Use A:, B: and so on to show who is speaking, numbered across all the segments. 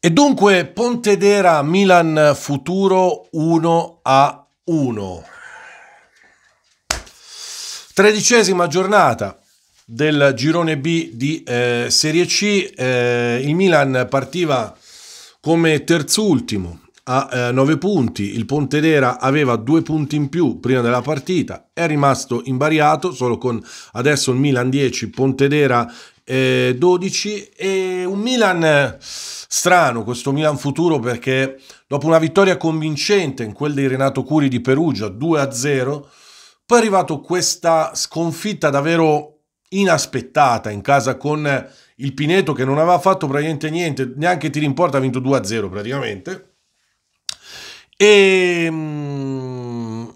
A: E dunque Pontedera Milan Futuro 1 a 1. Tredicesima giornata del girone B di eh, Serie C. Eh, il Milan partiva come terzultimo a eh, 9 punti, il Pontedera aveva 2 punti in più prima della partita, è rimasto invariato solo con adesso il Milan 10, Pontedera eh, 12 e un Milan eh, strano, questo Milan futuro perché dopo una vittoria convincente in quel di Renato Curi di Perugia 2-0, poi è arrivato questa sconfitta davvero inaspettata in casa con il Pineto che non aveva fatto praticamente niente, neanche tiri in ha vinto 2-0 praticamente. E mm,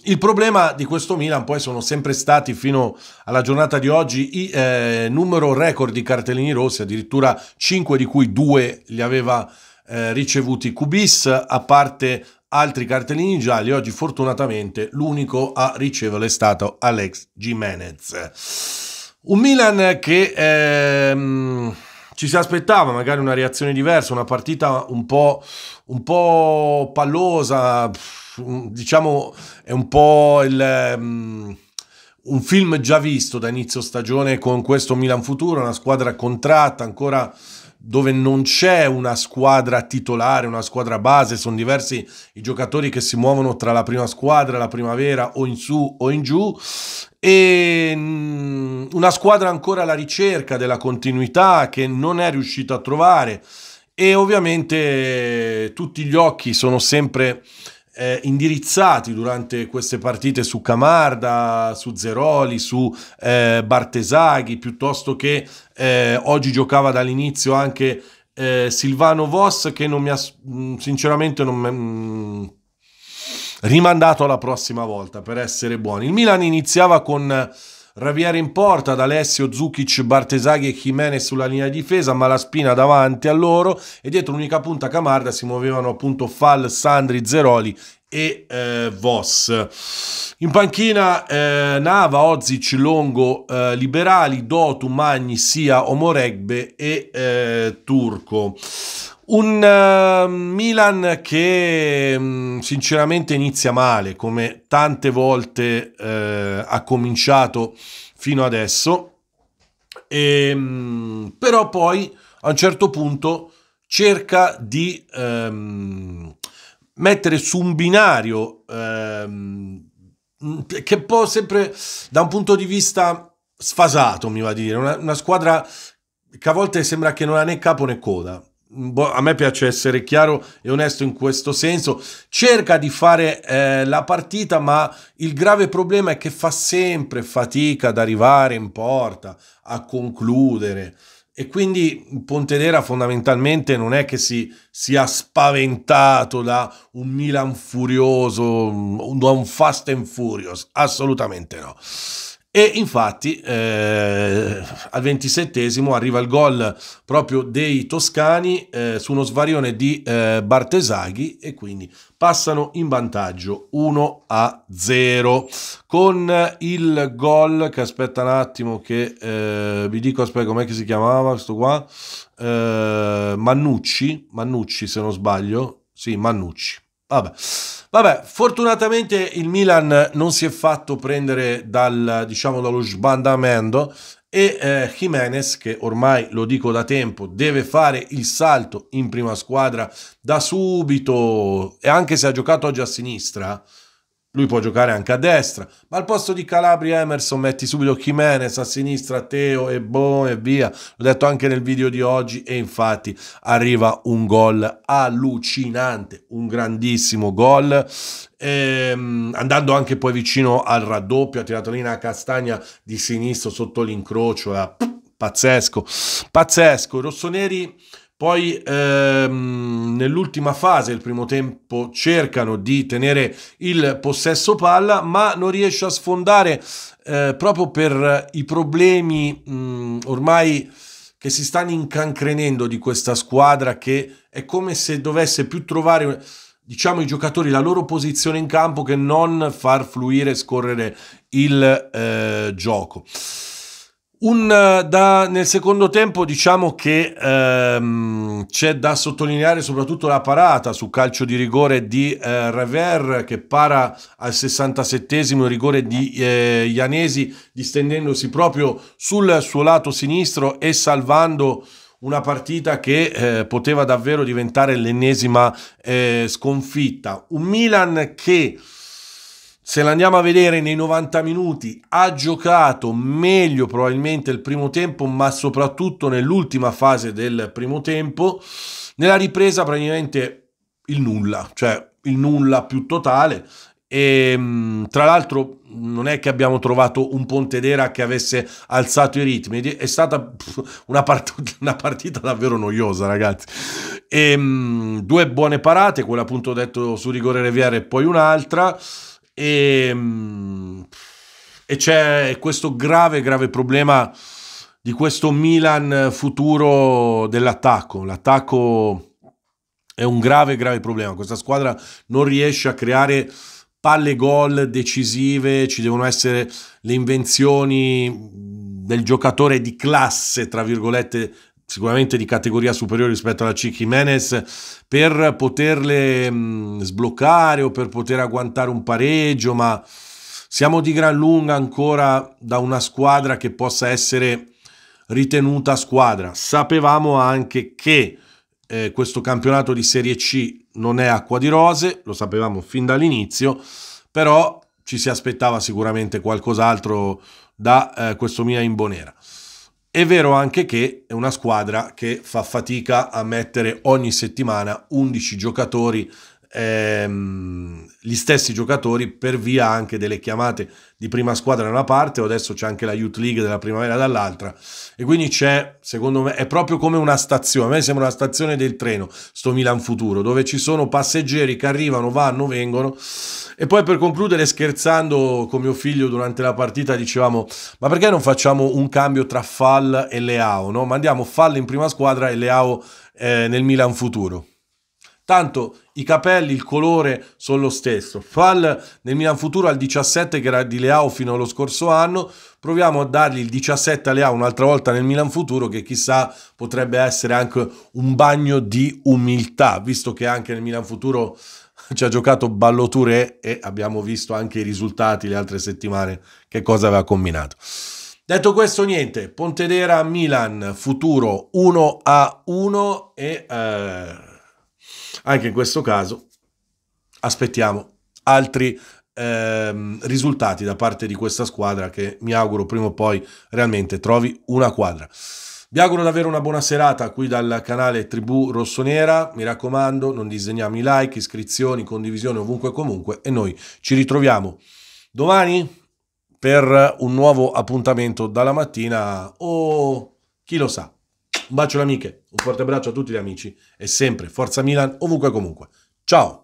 A: il problema di questo Milan poi sono sempre stati fino alla giornata di oggi i eh, numero record di cartellini rossi, addirittura 5 di cui 2 li aveva eh, ricevuti Cubis, a parte altri cartellini gialli, oggi fortunatamente l'unico a riceverlo è stato Alex Jimenez. Un Milan che ehm, ci si aspettava magari una reazione diversa, una partita un po', un po pallosa. Pff, diciamo, è un po' il... Um, un film già visto da inizio stagione con questo Milan Futuro, una squadra contratta ancora dove non c'è una squadra titolare, una squadra base, sono diversi i giocatori che si muovono tra la prima squadra, la primavera o in su o in giù e mm, una squadra ancora alla ricerca della continuità che non è riuscita a trovare e ovviamente tutti gli occhi sono sempre eh, indirizzati durante queste partite su Camarda, su Zeroli, su eh, Bartesaghi, piuttosto che eh, oggi giocava dall'inizio anche eh, Silvano Voss che non mi ha, mm, sinceramente non mi ha, mm, rimandato alla prossima volta per essere buoni. Il Milan iniziava con Raviera in porta ad Alessio, Zukic, Bartesaghi e Jimenez sulla linea di difesa, ma la spina davanti a loro e dietro l'unica punta Camarda si muovevano appunto Fall, Sandri, Zeroli e eh, Voss. In panchina eh, Nava, Ozic, Longo, eh, Liberali, Dotu, Magni, Sia, Omoregbe e eh, Turco. Un uh, Milan che mh, mm, sinceramente inizia male, come tante volte uh, ha cominciato fino adesso, e, ehm, mh, però poi a un certo punto cerca di um, mettere su un binario um, che può sempre da un punto di vista sfasato, mi va a dire, una, una squadra che a volte sembra che non ha né capo né coda Boh, a me piace essere chiaro e onesto in questo senso, cerca di fare eh, la partita, ma il grave problema è che fa sempre fatica ad arrivare in porta, a concludere. E quindi Pontedera fondamentalmente non è che si sia spaventato da un Milan furioso, da un Fast and Furious, assolutamente no. E infatti eh, al ventisettesimo arriva il gol proprio dei toscani eh, su uno svarione di eh, Bartesaghi e quindi passano in vantaggio 1 a 0 con il gol che aspetta un attimo che eh, vi dico aspetta com'è che si chiamava questo qua eh, Mannucci Mannucci se non sbaglio sì Mannucci Vabbè. Vabbè. fortunatamente il Milan non si è fatto prendere dal, diciamo, dallo sbandamento e eh, Jimenez, che ormai lo dico da tempo, deve fare il salto in prima squadra da subito, e anche se ha giocato oggi a sinistra, lui può giocare anche a destra, ma al posto di Calabria Emerson metti subito Jimenez a sinistra, Teo e Bon e via. L'ho detto anche nel video di oggi e infatti arriva un gol allucinante, un grandissimo gol. Ehm, andando anche poi vicino al raddoppio, ha tirato lì una castagna di sinistro sotto l'incrocio, era eh, pazzesco, pazzesco. I rossoneri poi ehm, nell'ultima fase, il primo tempo, cercano di tenere il possesso palla, ma non riesce a sfondare eh, proprio per i problemi mh, mm, ormai che si stanno incancrenendo di questa squadra che è come se dovesse più trovare diciamo i giocatori la loro posizione in campo che non far fluire e scorrere il eh, gioco. Un, eh, da, nel secondo tempo diciamo che ehm, c'è da sottolineare soprattutto la parata su calcio di rigore di eh, Rever che para al 67esimo rigore di eh, Ianesi distendendosi proprio sul suo lato sinistro e salvando una partita che eh, poteva davvero diventare l'ennesima eh, sconfitta. Un Milan che se l'andiamo a vedere nei 90 minuti, ha giocato meglio probabilmente il primo tempo, ma soprattutto nell'ultima fase del primo tempo, nella ripresa praticamente il nulla, cioè il nulla più totale. E, ehm, tra l'altro non è che abbiamo trovato un Pontedera che avesse alzato i ritmi, è stata una, part- una partita davvero noiosa, ragazzi. E, ehm, due buone parate, quella appunto detto su rigore Reviere e poi un'altra. E, ehm, e c'è questo grave, grave problema di questo Milan futuro dell'attacco. L'attacco è un grave, grave problema. Questa squadra non riesce a creare palle gol decisive, ci devono essere le invenzioni del giocatore di classe, tra virgolette, sicuramente di categoria superiore rispetto alla C. Jimenez, per poterle mh, mm, sbloccare o per poter agguantare un pareggio, ma siamo di gran lunga ancora da una squadra che possa essere ritenuta squadra. Sapevamo anche che eh, questo campionato di Serie C non è acqua di rose, lo sapevamo fin dall'inizio, però ci si aspettava sicuramente qualcos'altro da eh, questo Mia Imbonera. È vero anche che è una squadra che fa fatica a mettere ogni settimana 11 giocatori ehm, gli stessi giocatori per via anche delle chiamate di prima squadra da una parte o adesso c'è anche la Youth League della primavera dall'altra e quindi c'è, secondo me, è proprio come una stazione, a me sembra una stazione del treno, sto Milan Futuro, dove ci sono passeggeri che arrivano, vanno, vengono e poi per concludere scherzando con mio figlio durante la partita dicevamo ma perché non facciamo un cambio tra Fall e Leao, no? mandiamo Fall in prima squadra e Leao eh, nel Milan Futuro. Tanto i capelli, il colore sono lo stesso. Fall nel Milan Futuro al 17 che era di Leao fino allo scorso anno. Proviamo a dargli il 17 a Leao un'altra volta nel Milan Futuro che chissà potrebbe essere anche un bagno di umiltà, visto che anche nel Milan Futuro ci ha giocato Balloture e abbiamo visto anche i risultati le altre settimane che cosa aveva combinato. Detto questo, niente, Pontedera Milan, futuro 1 a 1 e... Eh anche in questo caso aspettiamo altri ehm, risultati da parte di questa squadra che mi auguro prima o poi realmente trovi una quadra. Vi auguro davvero una buona serata qui dal canale Tribù Rossonera, mi raccomando non disegniamo i like, iscrizioni, condivisioni ovunque e comunque e noi ci ritroviamo domani per un nuovo appuntamento dalla mattina o oh, chi lo sa. Un bacio alle amiche, un forte abbraccio a tutti gli amici e sempre Forza Milan ovunque e comunque. Ciao!